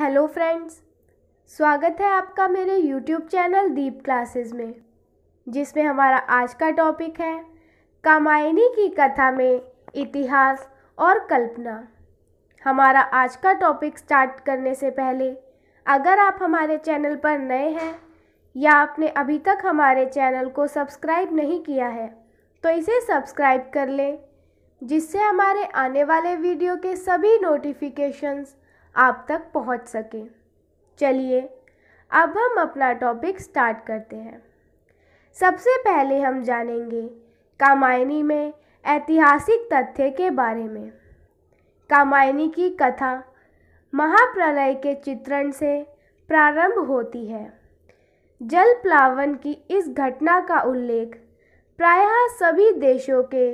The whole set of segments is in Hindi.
हेलो फ्रेंड्स स्वागत है आपका मेरे यूट्यूब चैनल दीप क्लासेस में जिसमें हमारा आज का टॉपिक है कामायनी की कथा में इतिहास और कल्पना हमारा आज का टॉपिक स्टार्ट करने से पहले अगर आप हमारे चैनल पर नए हैं या आपने अभी तक हमारे चैनल को सब्सक्राइब नहीं किया है तो इसे सब्सक्राइब कर लें जिससे हमारे आने वाले वीडियो के सभी नोटिफिकेशंस आप तक पहुंच सके चलिए अब हम अपना टॉपिक स्टार्ट करते हैं सबसे पहले हम जानेंगे कामायनी में ऐतिहासिक तथ्य के बारे में कामायनी की कथा महाप्रलय के चित्रण से प्रारंभ होती है जल प्लावन की इस घटना का उल्लेख प्रायः सभी देशों के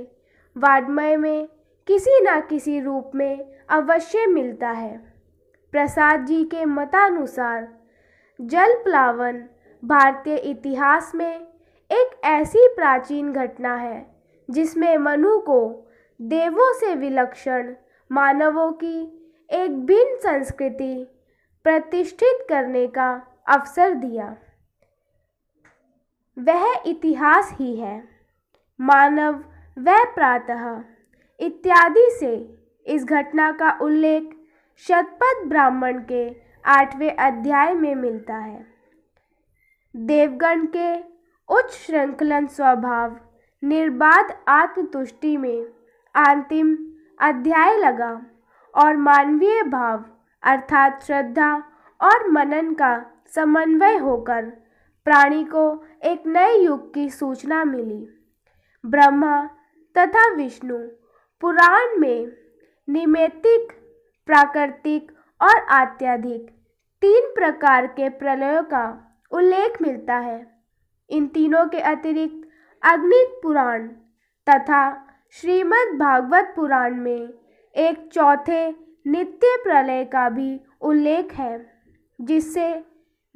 वाड्मय में किसी न किसी रूप में अवश्य मिलता है प्रसाद जी के मतानुसार जल प्लावन भारतीय इतिहास में एक ऐसी प्राचीन घटना है जिसमें मनु को देवों से विलक्षण मानवों की एक भिन्न संस्कृति प्रतिष्ठित करने का अवसर दिया वह इतिहास ही है मानव वह प्रातः इत्यादि से इस घटना का उल्लेख शतपथ ब्राह्मण के आठवें अध्याय में मिलता है देवगण के उच्च श्रृंखलन स्वभाव निर्बाध आत्मतुष्टि में अंतिम अध्याय लगा और मानवीय भाव अर्थात श्रद्धा और मनन का समन्वय होकर प्राणी को एक नए युग की सूचना मिली ब्रह्मा तथा विष्णु पुराण में निमेतिक प्राकृतिक और अत्याधिक तीन प्रकार के प्रलयों का उल्लेख मिलता है इन तीनों के अतिरिक्त अग्नि पुराण तथा श्रीमद् भागवत पुराण में एक चौथे नित्य प्रलय का भी उल्लेख है जिससे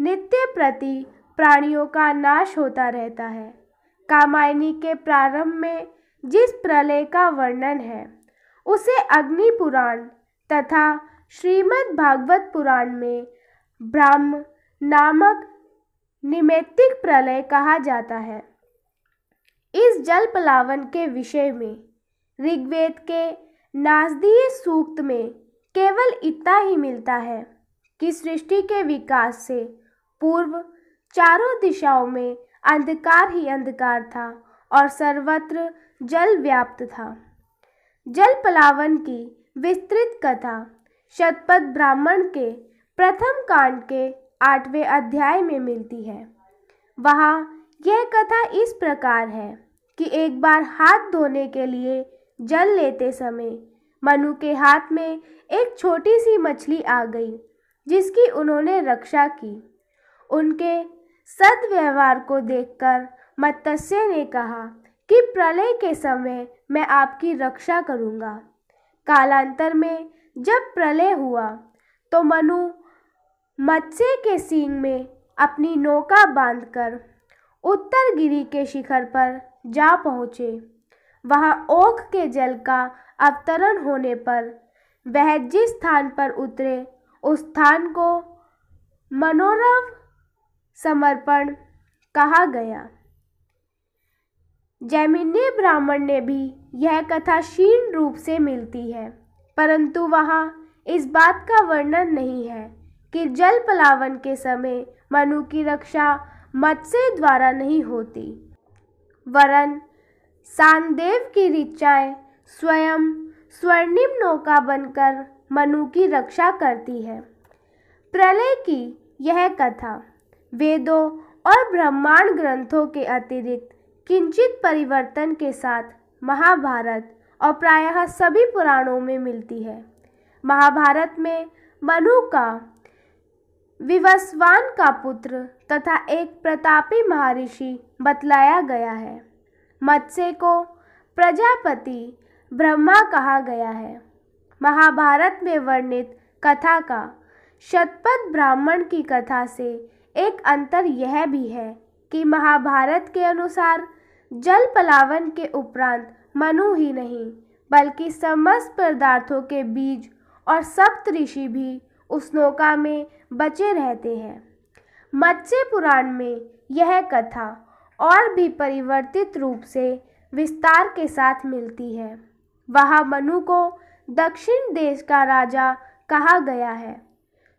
नित्य प्रति प्राणियों का नाश होता रहता है कामायनी के प्रारंभ में जिस प्रलय का वर्णन है उसे अग्नि पुराण तथा श्रीमद् भागवत पुराण में ब्रह्म नामक निमित्तिक प्रलय कहा जाता है इस जल पलावन के विषय में ऋग्वेद के नाजदीय सूक्त में केवल इतना ही मिलता है कि सृष्टि के विकास से पूर्व चारों दिशाओं में अंधकार ही अंधकार था और सर्वत्र जल व्याप्त था जल पलावन की विस्तृत कथा शतपथ ब्राह्मण के प्रथम कांड के आठवें अध्याय में मिलती है वहाँ यह कथा इस प्रकार है कि एक बार हाथ धोने के लिए जल लेते समय मनु के हाथ में एक छोटी सी मछली आ गई जिसकी उन्होंने रक्षा की उनके सदव्यवहार को देखकर मत्स्य ने कहा कि प्रलय के समय मैं आपकी रक्षा करूंगा कालांतर में जब प्रलय हुआ तो मनु मत्स्य के सींग में अपनी नौका बांधकर उत्तर गिरी के शिखर पर जा पहुँचे वहाँ ओख के जल का अवतरण होने पर वह जिस स्थान पर उतरे उस स्थान को मनोरव समर्पण कहा गया जैमिनी ब्राह्मण ने भी यह कथा क्षीण रूप से मिलती है परंतु वहाँ इस बात का वर्णन नहीं है कि जल पलावन के समय मनु की रक्षा मत्स्य द्वारा नहीं होती वरन सानदेव की ऋचाएँ स्वयं स्वर्णिम नौका बनकर मनु की रक्षा करती है प्रलय की यह कथा वेदों और ब्रह्मांड ग्रंथों के अतिरिक्त किंचित परिवर्तन के साथ महाभारत और प्रायः सभी पुराणों में मिलती है महाभारत में मनु का विवस्वान का पुत्र तथा एक प्रतापी महर्षि बतलाया गया है मत्स्य को प्रजापति ब्रह्मा कहा गया है महाभारत में वर्णित कथा का शतपथ ब्राह्मण की कथा से एक अंतर यह भी है कि महाभारत के अनुसार जल पलावन के उपरांत मनु ही नहीं बल्कि समस्त पदार्थों के बीज और सप्त ऋषि भी उस नौका में बचे रहते हैं मत्स्य पुराण में यह कथा और भी परिवर्तित रूप से विस्तार के साथ मिलती है वहाँ मनु को दक्षिण देश का राजा कहा गया है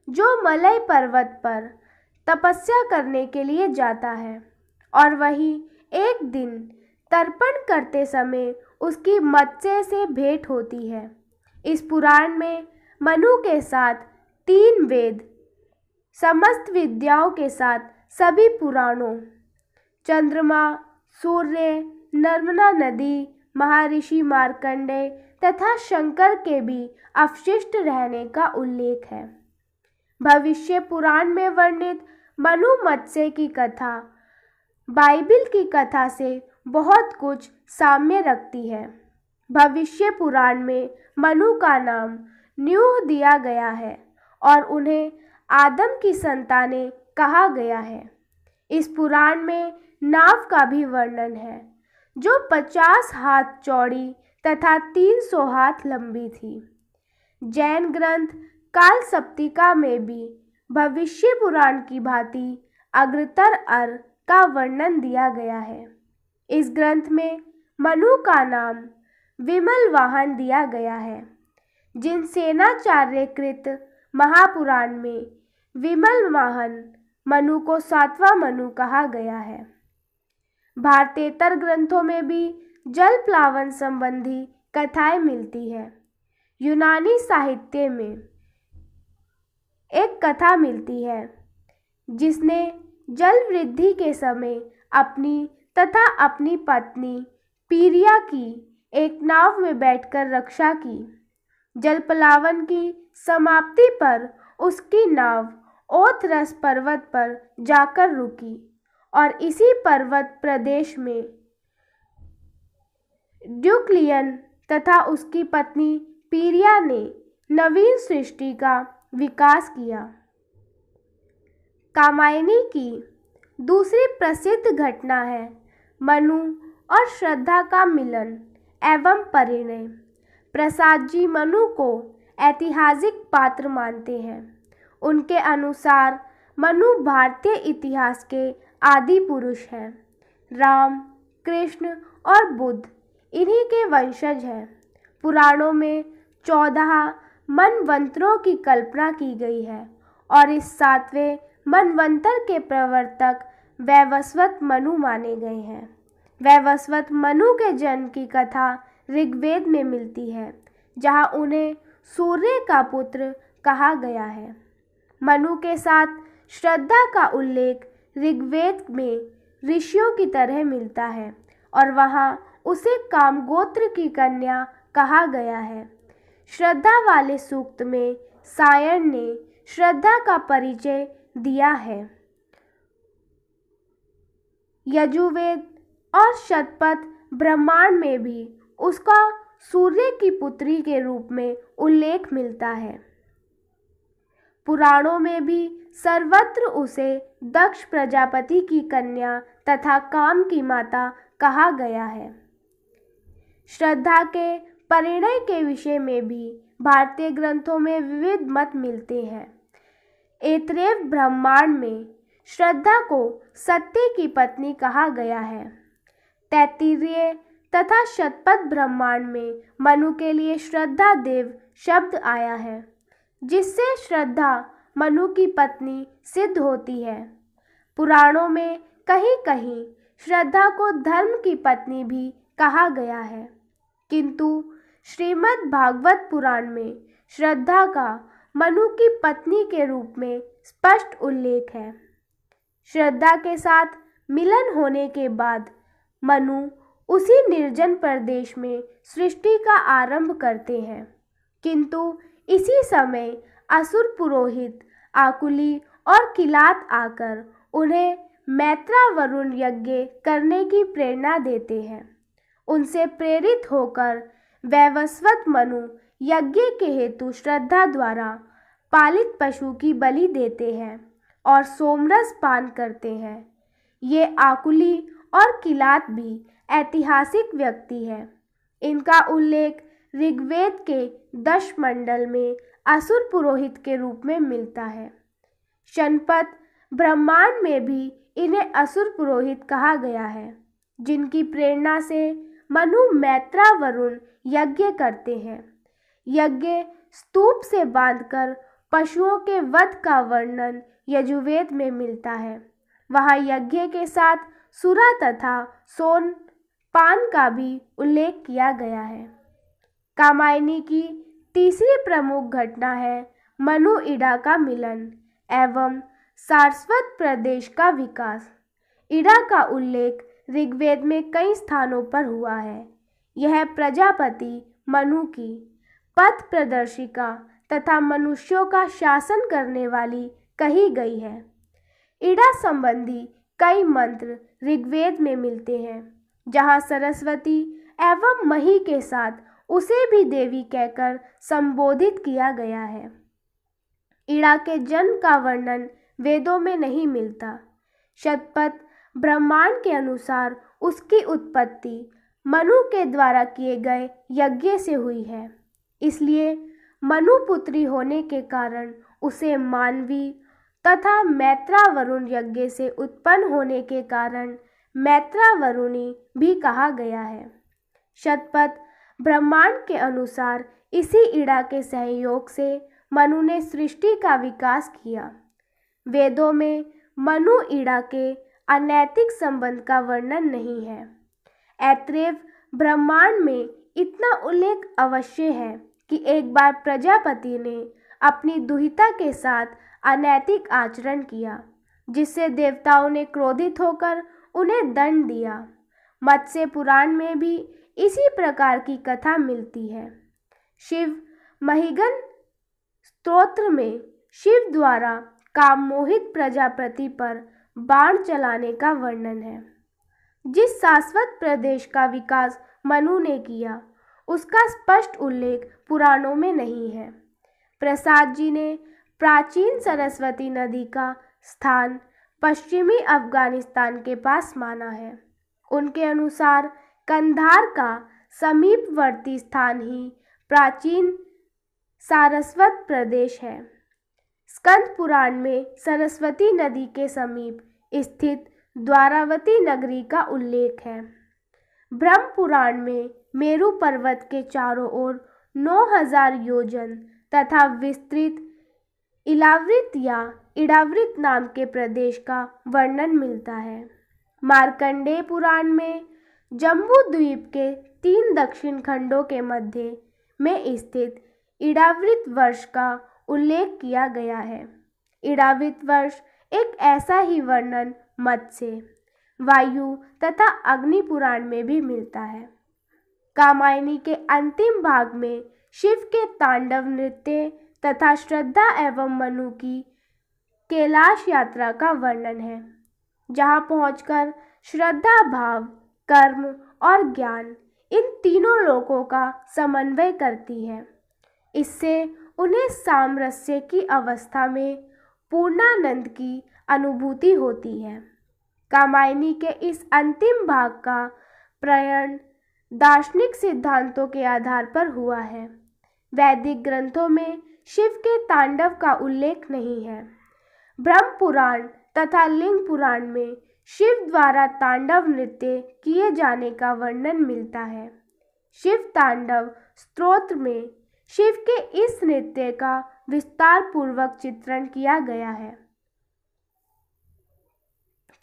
जो मलय पर्वत पर तपस्या करने के लिए जाता है और वही एक दिन तर्पण करते समय उसकी मत्स्य से भेंट होती है इस पुराण में मनु के साथ तीन वेद समस्त विद्याओं के साथ सभी पुराणों चंद्रमा सूर्य नर्मदा नदी महर्षि मार्कंडे तथा शंकर के भी अवशिष्ट रहने का उल्लेख है भविष्य पुराण में वर्णित मनु मत्स्य की कथा बाइबिल की कथा से बहुत कुछ साम्य रखती है भविष्य पुराण में मनु का नाम न्यूह दिया गया है और उन्हें आदम की संतानें कहा गया है इस पुराण में नाव का भी वर्णन है जो पचास हाथ चौड़ी तथा तीन सौ हाथ लंबी थी जैन ग्रंथ काल सप्तिका में भी भविष्य पुराण की भांति अग्रतर अर्थ का वर्णन दिया गया है इस ग्रंथ में मनु का नाम विमल वाहन दिया गया है जिन सेनाचार्य कृत महापुराण में विमल वाहन मनु को सातवां मनु कहा गया है भारतेतर ग्रंथों में भी जल प्लावन संबंधी कथाएं मिलती है यूनानी साहित्य में एक कथा मिलती है जिसने जल वृद्धि के समय अपनी तथा अपनी पत्नी पीरिया की एक नाव में बैठकर रक्षा की जलपलावन की समाप्ति पर उसकी नाव ओथरस पर्वत पर जाकर रुकी और इसी पर्वत प्रदेश में ड्यूक्लियन तथा उसकी पत्नी पीरिया ने नवीन सृष्टि का विकास किया कामायनी की दूसरी प्रसिद्ध घटना है मनु और श्रद्धा का मिलन एवं परिणय प्रसाद जी मनु को ऐतिहासिक पात्र मानते हैं उनके अनुसार मनु भारतीय इतिहास के आदि पुरुष हैं राम कृष्ण और बुद्ध इन्हीं के वंशज हैं पुराणों में चौदह मनवंतरों की कल्पना की गई है और इस सातवें मनवंतर के प्रवर्तक वैवस्वत मनु माने गए हैं वैवस्वत मनु के जन्म की कथा ऋग्वेद में मिलती है जहाँ उन्हें सूर्य का पुत्र कहा गया है मनु के साथ श्रद्धा का उल्लेख ऋग्वेद में ऋषियों की तरह मिलता है और वहाँ उसे कामगोत्र की कन्या कहा गया है श्रद्धा वाले सूक्त में सायण ने श्रद्धा का परिचय दिया है यजुर्वेद और शतपथ ब्रह्मांड में भी उसका सूर्य की पुत्री के रूप में उल्लेख मिलता है पुराणों में भी सर्वत्र उसे दक्ष प्रजापति की कन्या तथा काम की माता कहा गया है श्रद्धा के परिणय के विषय में भी भारतीय ग्रंथों में विविध मत मिलते हैं एतरेव ब्रह्मांड में श्रद्धा को सत्य की पत्नी कहा गया है तैतीय तथा शतपथ ब्रह्मांड में मनु के लिए श्रद्धा देव शब्द आया है जिससे श्रद्धा मनु की पत्नी सिद्ध होती है पुराणों में कहीं कहीं श्रद्धा को धर्म की पत्नी भी कहा गया है किंतु श्रीमद् भागवत पुराण में श्रद्धा का मनु की पत्नी के रूप में स्पष्ट उल्लेख है श्रद्धा के साथ मिलन होने के बाद मनु उसी निर्जन प्रदेश में सृष्टि का आरंभ करते हैं किंतु इसी समय असुर पुरोहित आकुली और किलात आकर उन्हें मैत्रा वरुण यज्ञ करने की प्रेरणा देते हैं उनसे प्रेरित होकर वैवस्वत मनु यज्ञ के हेतु श्रद्धा द्वारा पालित पशु की बलि देते हैं और सोमरस पान करते हैं ये आकुली और किलात भी ऐतिहासिक व्यक्ति है इनका उल्लेख ऋग्वेद के दश मंडल में असुर पुरोहित के रूप में मिलता है शनपत ब्रह्मांड में भी इन्हें असुर पुरोहित कहा गया है जिनकी प्रेरणा से मनु मैत्रा वरुण यज्ञ करते हैं यज्ञ स्तूप से बांधकर पशुओं के वध का वर्णन यजुर्वेद में मिलता है वहाँ यज्ञ के साथ सुरा तथा सोन पान का भी उल्लेख किया गया है कामायनी की तीसरी प्रमुख घटना है मनु इडा का मिलन एवं सारस्वत प्रदेश का विकास इडा का उल्लेख ऋग्वेद में कई स्थानों पर हुआ है यह प्रजापति मनु की पथ प्रदर्शिका तथा मनुष्यों का शासन करने वाली कही गई है इड़ा संबंधी कई मंत्र ऋग्वेद में मिलते हैं जहाँ सरस्वती एवं मही के साथ उसे भी देवी कहकर संबोधित किया गया है ईड़ा के जन्म का वर्णन वेदों में नहीं मिलता शतपथ ब्रह्मांड के अनुसार उसकी उत्पत्ति मनु के द्वारा किए गए यज्ञ से हुई है इसलिए मनुपुत्री होने के कारण उसे मानवी तथा मैत्रा वरुण यज्ञ से उत्पन्न होने के कारण मैत्रा वरुणी भी कहा गया है शतपथ ब्रह्मांड के अनुसार इसी ईड़ा के सहयोग से मनु ने सृष्टि का विकास किया वेदों में मनु ईड़ा के अनैतिक संबंध का वर्णन नहीं है ऐत्रेव ब्रह्मांड में इतना उल्लेख अवश्य है कि एक बार प्रजापति ने अपनी दुहिता के साथ अनैतिक आचरण किया जिससे देवताओं ने क्रोधित होकर उन्हें दंड दिया मत्स्य पुराण में भी इसी प्रकार की कथा मिलती है शिव महिगन स्त्रोत्र में शिव द्वारा काम मोहित प्रजापति पर बाण चलाने का वर्णन है जिस शाश्वत प्रदेश का विकास मनु ने किया उसका स्पष्ट उल्लेख पुराणों में नहीं है प्रसाद जी ने प्राचीन सरस्वती नदी का स्थान पश्चिमी अफगानिस्तान के पास माना है उनके अनुसार कंधार का समीपवर्ती स्थान ही प्राचीन सारस्वत प्रदेश है स्कंद पुराण में सरस्वती नदी के समीप स्थित द्वारावती नगरी का उल्लेख है ब्रह्म पुराण में मेरु पर्वत के चारों ओर 9000 योजन तथा विस्तृत इलावृत या इडावृत नाम के प्रदेश का वर्णन मिलता है मार्कंडेय पुराण में जम्बू द्वीप के तीन दक्षिण खंडों के मध्य में स्थित इडावृत वर्ष का उल्लेख किया गया है इडावृत वर्ष एक ऐसा ही वर्णन मत से वायु तथा अग्नि पुराण में भी मिलता है रामायणी के अंतिम भाग में शिव के तांडव नृत्य तथा श्रद्धा एवं मनु की कैलाश यात्रा का वर्णन है जहाँ पहुंचकर श्रद्धा भाव कर्म और ज्ञान इन तीनों लोकों का समन्वय करती है इससे उन्हें सामरस्य की अवस्था में पूर्णानंद की अनुभूति होती है कामायनी के इस अंतिम भाग का प्रयण दार्शनिक सिद्धांतों के आधार पर हुआ है वैदिक ग्रंथों में शिव के तांडव का उल्लेख नहीं है ब्रह्म पुराण तथा लिंग पुराण में शिव द्वारा तांडव नृत्य किए जाने का वर्णन मिलता है शिव तांडव स्त्रोत्र में शिव के इस नृत्य का विस्तार पूर्वक चित्रण किया गया है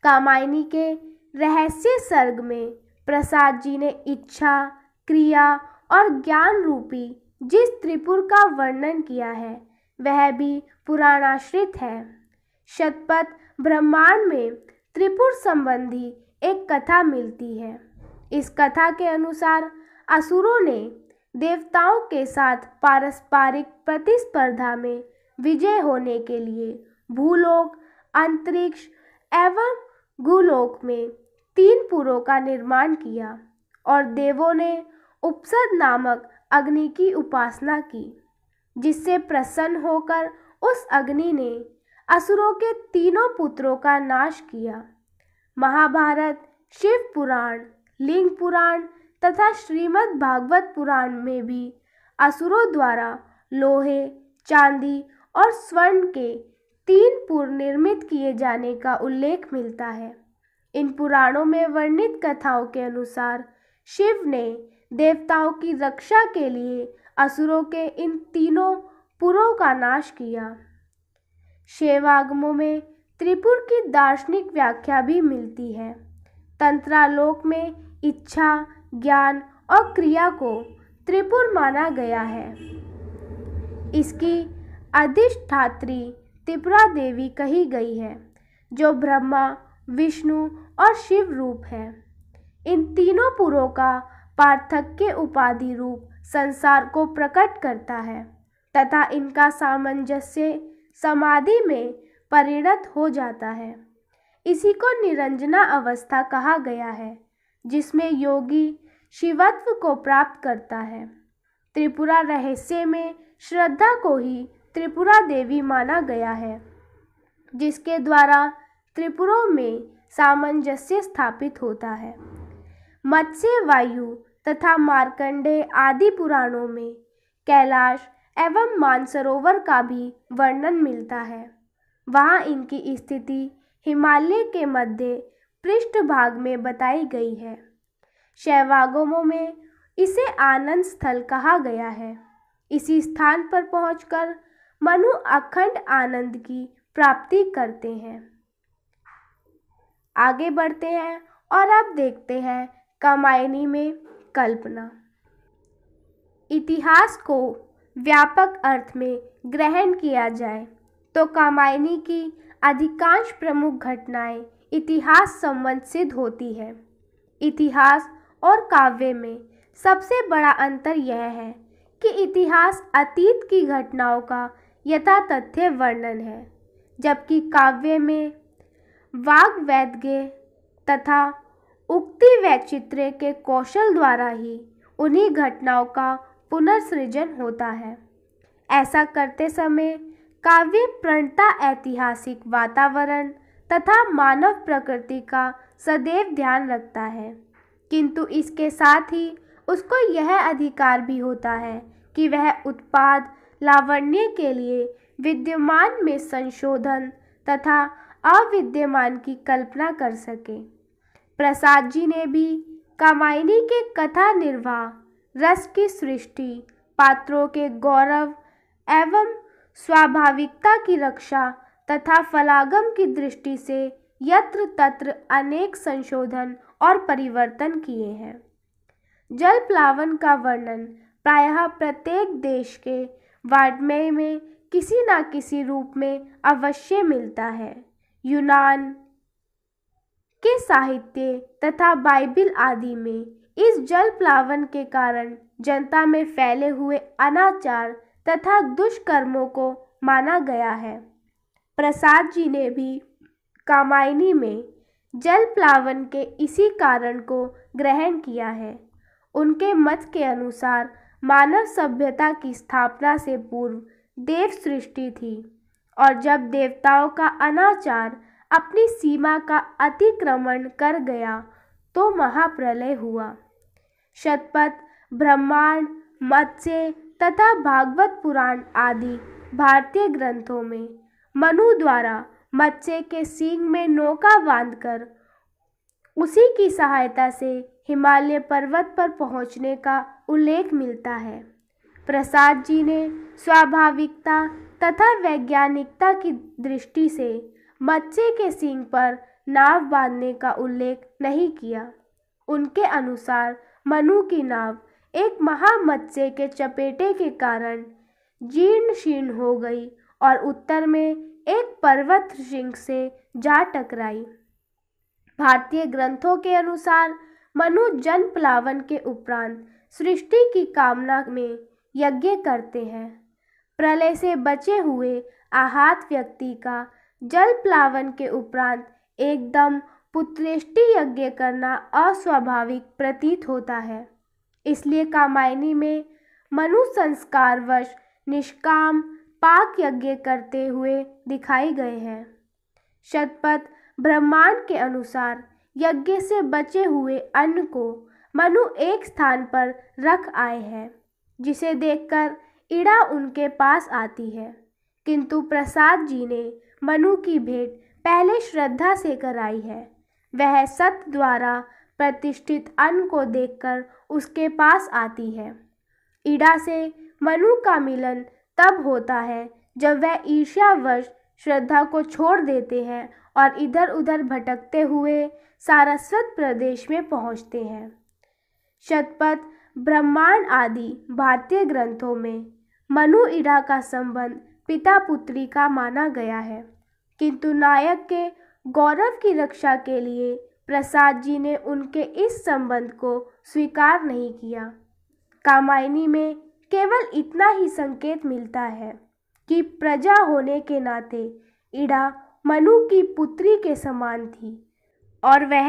कामायनी के रहस्य सर्ग में प्रसाद जी ने इच्छा क्रिया और ज्ञान रूपी जिस त्रिपुर का वर्णन किया है वह भी पुराणाश्रित है शतपथ ब्रह्मांड में त्रिपुर संबंधी एक कथा मिलती है इस कथा के अनुसार असुरों ने देवताओं के साथ पारस्परिक प्रतिस्पर्धा में विजय होने के लिए भूलोक अंतरिक्ष एवं गुलोक में तीन पुरों का निर्माण किया और देवों ने उपसद नामक अग्नि की उपासना की जिससे प्रसन्न होकर उस अग्नि ने असुरों के तीनों पुत्रों का नाश किया महाभारत शिव पुराण लिंग पुराण तथा श्रीमद् भागवत पुराण में भी असुरों द्वारा लोहे चांदी और स्वर्ण के तीन पुर निर्मित किए जाने का उल्लेख मिलता है इन पुराणों में वर्णित कथाओं के अनुसार शिव ने देवताओं की रक्षा के लिए असुरों के इन तीनों पुरों का नाश किया शैवागमों में त्रिपुर की दार्शनिक व्याख्या भी मिलती है तंत्रालोक में इच्छा ज्ञान और क्रिया को त्रिपुर माना गया है इसकी अधिष्ठात्री त्रिपुरा देवी कही गई है जो ब्रह्मा विष्णु और शिव रूप है इन तीनों पुरों का पार्थक्य उपाधि रूप संसार को प्रकट करता है तथा इनका सामंजस्य समाधि में परिणत हो जाता है इसी को निरंजना अवस्था कहा गया है जिसमें योगी शिवत्व को प्राप्त करता है त्रिपुरा रहस्य में श्रद्धा को ही त्रिपुरा देवी माना गया है जिसके द्वारा त्रिपुरों में सामंजस्य स्थापित होता है मत्स्य वायु तथा मार्कंडे आदि पुराणों में कैलाश एवं मानसरोवर का भी वर्णन मिलता है वहाँ इनकी स्थिति हिमालय के मध्य पृष्ठ भाग में बताई गई है शैवागमों में इसे आनंद स्थल कहा गया है इसी स्थान पर पहुंचकर मनु अखंड आनंद की प्राप्ति करते हैं आगे बढ़ते हैं और अब देखते हैं कामायनी में कल्पना इतिहास को व्यापक अर्थ में ग्रहण किया जाए तो कामायनी की अधिकांश प्रमुख घटनाएं इतिहास संबंध सिद्ध होती है इतिहास और काव्य में सबसे बड़ा अंतर यह है कि इतिहास अतीत की घटनाओं का यथा तथ्य वर्णन है जबकि काव्य में वाग वैद्य तथा उक्ति वैचित्र्य के कौशल द्वारा ही उन्हीं घटनाओं का पुनर्सृजन होता है ऐसा करते समय काव्य प्रणता ऐतिहासिक वातावरण तथा मानव प्रकृति का सदैव ध्यान रखता है किंतु इसके साथ ही उसको यह अधिकार भी होता है कि वह उत्पाद लावण्य के लिए विद्यमान में संशोधन तथा अविद्यमान की कल्पना कर सके प्रसाद जी ने भी कामायनी के कथा निर्वाह रस की सृष्टि पात्रों के गौरव एवं स्वाभाविकता की रक्षा तथा फलागम की दृष्टि से यत्र तत्र अनेक संशोधन और परिवर्तन किए हैं जल प्लावन का वर्णन प्रायः प्रत्येक देश के वाड्मय में किसी न किसी रूप में अवश्य मिलता है यूनान के साहित्य तथा बाइबिल आदि में इस जल प्लावन के कारण जनता में फैले हुए अनाचार तथा दुष्कर्मों को माना गया है प्रसाद जी ने भी कामायनी में जल प्लावन के इसी कारण को ग्रहण किया है उनके मत के अनुसार मानव सभ्यता की स्थापना से पूर्व देव सृष्टि थी और जब देवताओं का अनाचार अपनी सीमा का अतिक्रमण कर गया तो महाप्रलय हुआ शतपथ ब्रह्मांड मत्स्य तथा भागवत पुराण आदि भारतीय ग्रंथों में मनु द्वारा मत्स्य के सींग में नौका बांधकर उसी की सहायता से हिमालय पर्वत पर पहुंचने का उल्लेख मिलता है प्रसाद जी ने स्वाभाविकता तथा वैज्ञानिकता की दृष्टि से मत्स्य के सींग पर नाव बांधने का उल्लेख नहीं किया उनके अनुसार मनु की नाव एक महामत्स्य के चपेटे के कारण जीर्ण शीर्ण हो गई और उत्तर में एक पर्वत सिंह से जा टकराई भारतीय ग्रंथों के अनुसार मनु जन प्लावन के उपरांत सृष्टि की कामना में यज्ञ करते हैं प्रलय से बचे हुए आहत व्यक्ति का जल प्लावन के उपरांत एकदम पुत्रेष्टि यज्ञ करना अस्वाभाविक प्रतीत होता है इसलिए कामायनी में मनु संस्कारवश निष्काम पाक यज्ञ करते हुए दिखाई गए हैं शतपथ ब्रह्मांड के अनुसार यज्ञ से बचे हुए अन्न को मनु एक स्थान पर रख आए हैं जिसे देखकर इड़ा उनके पास आती है किंतु प्रसाद जी ने मनु की भेंट पहले श्रद्धा से कराई है वह सत द्वारा प्रतिष्ठित अन्न को देखकर उसके पास आती है ईडा से मनु का मिलन तब होता है जब वह ईर्ष्यावश श्रद्धा को छोड़ देते हैं और इधर उधर भटकते हुए सारस्वत प्रदेश में पहुंचते हैं शतपथ ब्रह्मांड आदि भारतीय ग्रंथों में मनु इड़ा का संबंध पिता पुत्री का माना गया है किंतु नायक के गौरव की रक्षा के लिए प्रसाद जी ने उनके इस संबंध को स्वीकार नहीं किया कामायनी में केवल इतना ही संकेत मिलता है कि प्रजा होने के नाते इड़ा मनु की पुत्री के समान थी और वह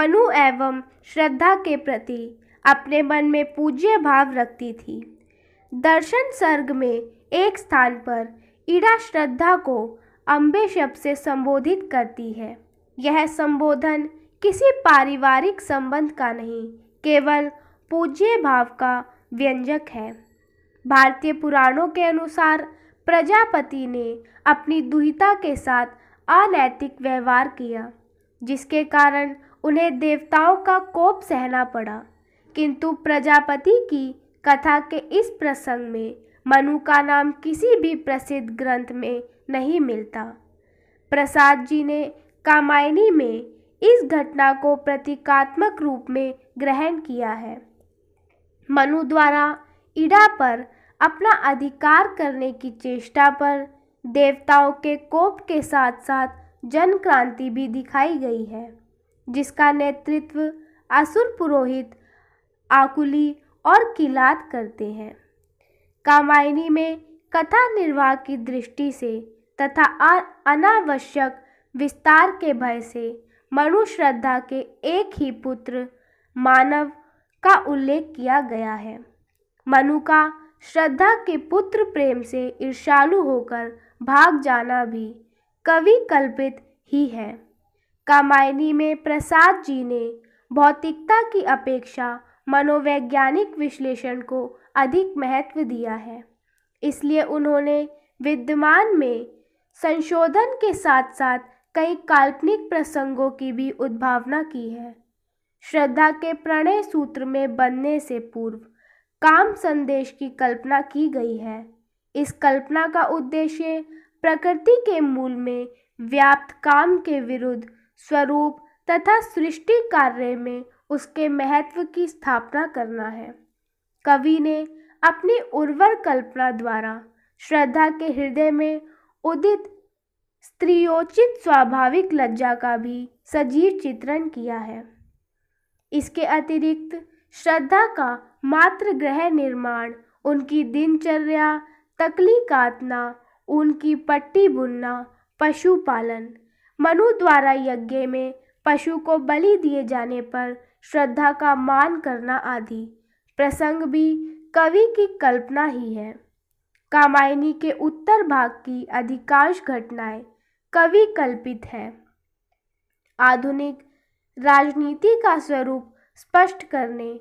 मनु एवं श्रद्धा के प्रति अपने मन में पूज्य भाव रखती थी दर्शन सर्ग में एक स्थान पर ईड़ा श्रद्धा को अम्बे शब्द से संबोधित करती है यह संबोधन किसी पारिवारिक संबंध का नहीं केवल पूज्य भाव का व्यंजक है भारतीय पुराणों के अनुसार प्रजापति ने अपनी दुहिता के साथ अनैतिक व्यवहार किया जिसके कारण उन्हें देवताओं का कोप सहना पड़ा किंतु प्रजापति की कथा के इस प्रसंग में मनु का नाम किसी भी प्रसिद्ध ग्रंथ में नहीं मिलता प्रसाद जी ने कामायनी में इस घटना को प्रतीकात्मक रूप में ग्रहण किया है मनु द्वारा ईडा पर अपना अधिकार करने की चेष्टा पर देवताओं के कोप के साथ साथ जन क्रांति भी दिखाई गई है जिसका नेतृत्व असुर पुरोहित आकुली और किलात करते हैं कामायनी में कथा निर्वाह की दृष्टि से तथा अनावश्यक विस्तार के भय से मनु श्रद्धा के एक ही पुत्र मानव का उल्लेख किया गया है मनु का श्रद्धा के पुत्र प्रेम से ईर्षालु होकर भाग जाना भी कवि कल्पित ही है कामायनी में प्रसाद जी ने भौतिकता की अपेक्षा मनोवैज्ञानिक विश्लेषण को अधिक महत्व दिया है इसलिए उन्होंने विद्यमान में संशोधन के साथ साथ कई काल्पनिक प्रसंगों की भी उद्भावना की है श्रद्धा के प्रणय सूत्र में बनने से पूर्व काम संदेश की कल्पना की गई है इस कल्पना का उद्देश्य प्रकृति के मूल में व्याप्त काम के विरुद्ध स्वरूप तथा सृष्टि कार्य में उसके महत्व की स्थापना करना है कवि ने अपनी उर्वर कल्पना द्वारा श्रद्धा के हृदय में उदित स्त्रियोचित स्वाभाविक लज्जा का भी सजीव चित्रण किया है इसके अतिरिक्त श्रद्धा का मात्र ग्रह निर्माण उनकी दिनचर्या तकली काटना उनकी पट्टी बुनना पशुपालन मनु द्वारा यज्ञ में पशु को बलि दिए जाने पर श्रद्धा का मान करना आदि प्रसंग भी कवि की कल्पना ही है कामायनी के उत्तर भाग की अधिकांश घटनाएं कवि कल्पित है आधुनिक राजनीति का स्वरूप स्पष्ट करने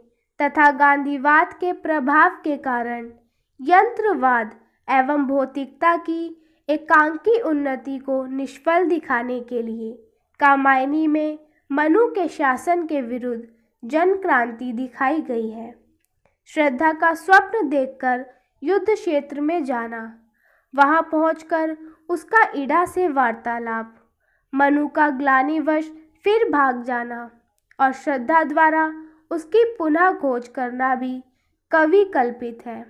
तथा गांधीवाद के प्रभाव के कारण यंत्रवाद एवं भौतिकता की एकांकी उन्नति को निष्फल दिखाने के लिए कामायनी में मनु के शासन के विरुद्ध जन क्रांति दिखाई गई है श्रद्धा का स्वप्न देखकर युद्ध क्षेत्र में जाना वहां पहुंचकर उसका इडा से वार्तालाप मनु का ग्लानिवश फिर भाग जाना और श्रद्धा द्वारा उसकी पुनः खोज करना भी कवि कल्पित है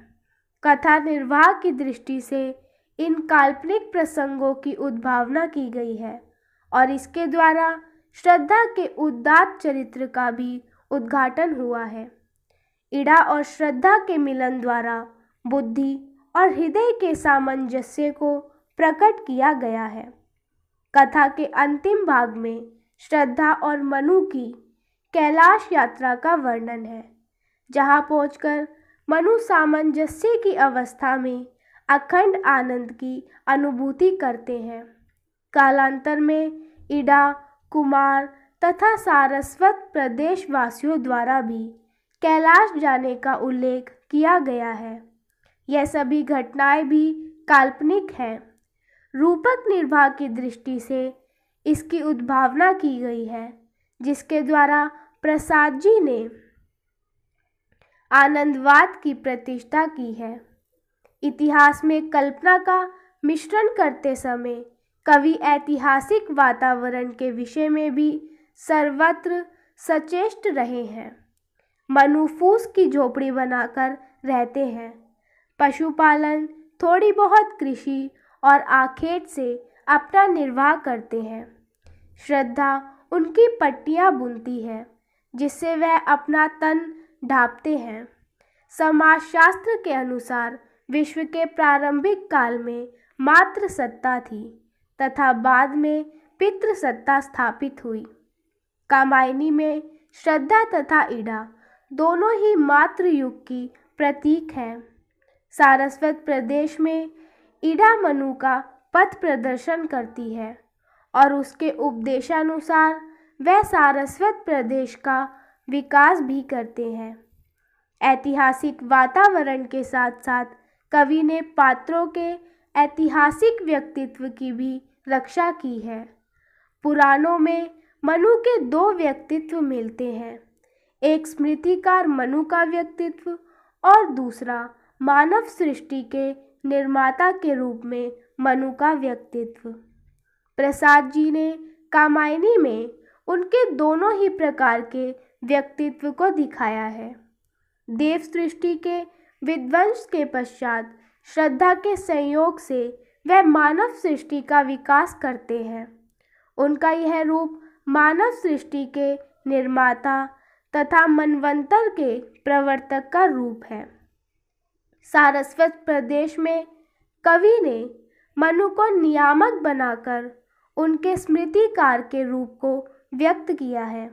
कथा निर्वाह की दृष्टि से इन काल्पनिक प्रसंगों की उद्भावना की गई है और इसके द्वारा श्रद्धा के उद्दात चरित्र का भी उद्घाटन हुआ है इड़ा और श्रद्धा के मिलन द्वारा बुद्धि और हृदय के सामंजस्य को प्रकट किया गया है कथा के अंतिम भाग में श्रद्धा और मनु की कैलाश यात्रा का वर्णन है जहाँ पहुँचकर मनु सामंजस्य की अवस्था में अखंड आनंद की अनुभूति करते हैं कालांतर में इडा कुमार तथा सारस्वत प्रदेशवासियों द्वारा भी कैलाश जाने का उल्लेख किया गया है यह सभी घटनाएं भी काल्पनिक हैं रूपक निर्वाह की दृष्टि से इसकी उद्भावना की गई है जिसके द्वारा प्रसाद जी ने आनंदवाद की प्रतिष्ठा की है इतिहास में कल्पना का मिश्रण करते समय कवि ऐतिहासिक वातावरण के विषय में भी सर्वत्र सचेष्ट रहे हैं मनुफूस की झोपड़ी बनाकर रहते हैं पशुपालन थोड़ी बहुत कृषि और आखेट से अपना निर्वाह करते हैं श्रद्धा उनकी पट्टियाँ बुनती है जिससे वह अपना तन ढापते हैं समाजशास्त्र के अनुसार विश्व के प्रारंभिक काल में मात्र सत्ता थी तथा बाद में पितृसत्ता स्थापित हुई कामायनी में श्रद्धा तथा ईडा दोनों ही मातृयुग युग की प्रतीक हैं सारस्वत प्रदेश में ईडा मनु का पथ प्रदर्शन करती है और उसके उपदेशानुसार वह सारस्वत प्रदेश का विकास भी करते हैं ऐतिहासिक वातावरण के साथ साथ कवि ने पात्रों के ऐतिहासिक व्यक्तित्व की भी रक्षा की है पुराणों में मनु के दो व्यक्तित्व मिलते हैं एक स्मृतिकार मनु का व्यक्तित्व और दूसरा मानव सृष्टि के निर्माता के रूप में मनु का व्यक्तित्व प्रसाद जी ने कामायनी में उनके दोनों ही प्रकार के व्यक्तित्व को दिखाया है देव सृष्टि के विध्वंस के पश्चात श्रद्धा के संयोग से वह मानव सृष्टि का विकास करते हैं उनका यह रूप मानव सृष्टि के निर्माता तथा मनवंतर के प्रवर्तक का रूप है सारस्वत प्रदेश में कवि ने मनु को नियामक बनाकर उनके स्मृतिकार के रूप को व्यक्त किया है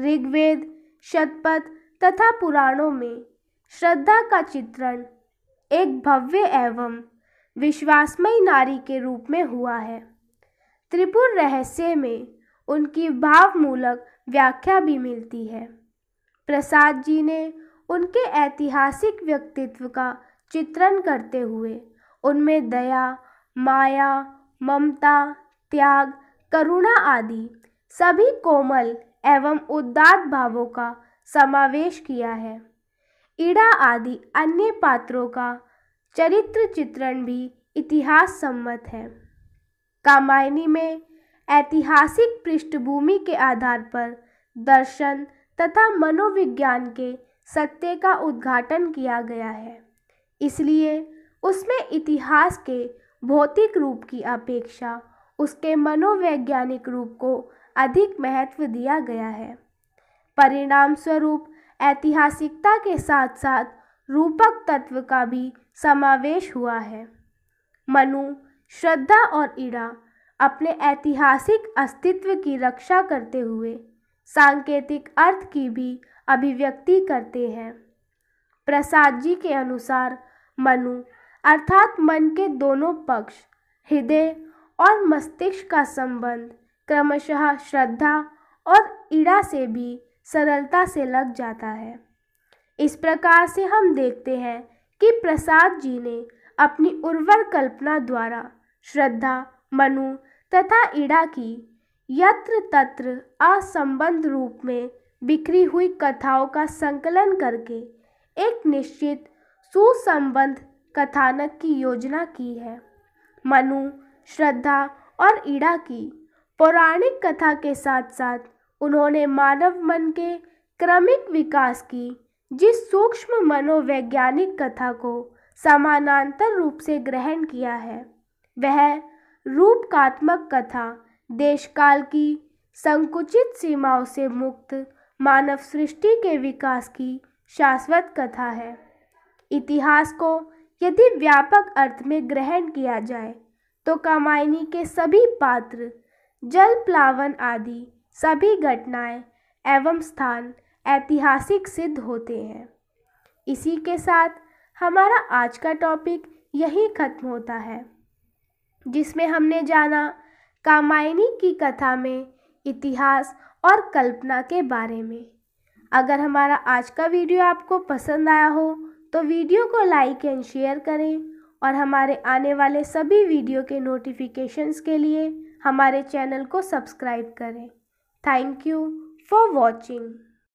ऋग्वेद शतपथ तथा पुराणों में श्रद्धा का चित्रण एक भव्य एवं विश्वासमयी नारी के रूप में हुआ है त्रिपुर रहस्य में उनकी भावमूलक व्याख्या भी मिलती है प्रसाद जी ने उनके ऐतिहासिक व्यक्तित्व का चित्रण करते हुए उनमें दया माया ममता त्याग करुणा आदि सभी कोमल एवं उदात भावों का समावेश किया है ईड़ा आदि अन्य पात्रों का चरित्र चित्रण भी इतिहास सम्मत है कामायनी में ऐतिहासिक पृष्ठभूमि के आधार पर दर्शन तथा मनोविज्ञान के सत्य का उद्घाटन किया गया है इसलिए उसमें इतिहास के भौतिक रूप की अपेक्षा उसके मनोवैज्ञानिक रूप को अधिक महत्व दिया गया है परिणाम स्वरूप ऐतिहासिकता के साथ साथ रूपक तत्व का भी समावेश हुआ है मनु श्रद्धा और ईड़ा अपने ऐतिहासिक अस्तित्व की रक्षा करते हुए सांकेतिक अर्थ की भी अभिव्यक्ति करते हैं प्रसाद जी के अनुसार मनु अर्थात मन के दोनों पक्ष हृदय और मस्तिष्क का संबंध क्रमशः श्रद्धा और ईड़ा से भी सरलता से लग जाता है इस प्रकार से हम देखते हैं कि प्रसाद जी ने अपनी उर्वर कल्पना द्वारा श्रद्धा मनु तथा इड़ा की यत्र तत्र असंबद्ध रूप में बिखरी हुई कथाओं का संकलन करके एक निश्चित सुसंबंध कथानक की योजना की है मनु श्रद्धा और ईड़ा की पौराणिक कथा के साथ साथ उन्होंने मानव मन के क्रमिक विकास की जिस सूक्ष्म मनोवैज्ञानिक कथा को समानांतर रूप से ग्रहण किया है वह रूपकात्मक कथा देशकाल की संकुचित सीमाओं से मुक्त मानव सृष्टि के विकास की शाश्वत कथा है इतिहास को यदि व्यापक अर्थ में ग्रहण किया जाए तो कामायनी के सभी पात्र जल प्लावन आदि सभी घटनाएं एवं स्थान ऐतिहासिक सिद्ध होते हैं इसी के साथ हमारा आज का टॉपिक यहीं ख़त्म होता है जिसमें हमने जाना कामायनी की कथा में इतिहास और कल्पना के बारे में अगर हमारा आज का वीडियो आपको पसंद आया हो तो वीडियो को लाइक एंड शेयर करें और हमारे आने वाले सभी वीडियो के नोटिफिकेशंस के लिए हमारे चैनल को सब्सक्राइब करें थैंक यू फॉर वॉचिंग